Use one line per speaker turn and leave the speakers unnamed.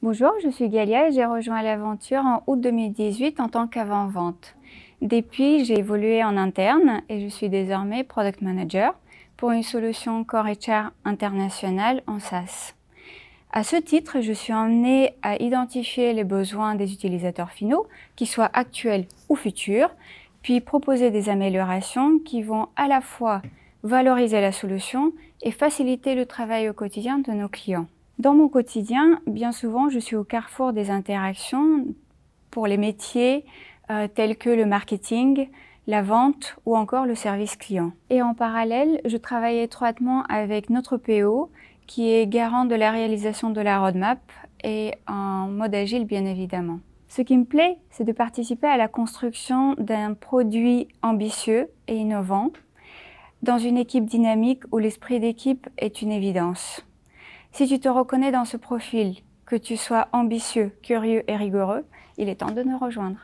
Bonjour, je suis Galia et j'ai rejoint l'aventure en août 2018 en tant qu'avant-vente. Depuis, j'ai évolué en interne et je suis désormais Product Manager pour une solution Core HR internationale en SaaS. À ce titre, je suis emmenée à identifier les besoins des utilisateurs finaux, qu'ils soient actuels ou futurs, puis proposer des améliorations qui vont à la fois valoriser la solution et faciliter le travail au quotidien de nos clients. Dans mon quotidien, bien souvent, je suis au carrefour des interactions pour les métiers euh, tels que le marketing, la vente ou encore le service client. Et en parallèle, je travaille étroitement avec notre PO qui est garant de la réalisation de la roadmap et en mode agile bien évidemment. Ce qui me plaît, c'est de participer à la construction d'un produit ambitieux et innovant dans une équipe dynamique où l'esprit d'équipe est une évidence. Si tu te reconnais dans ce profil, que tu sois ambitieux, curieux et rigoureux, il est temps de nous rejoindre.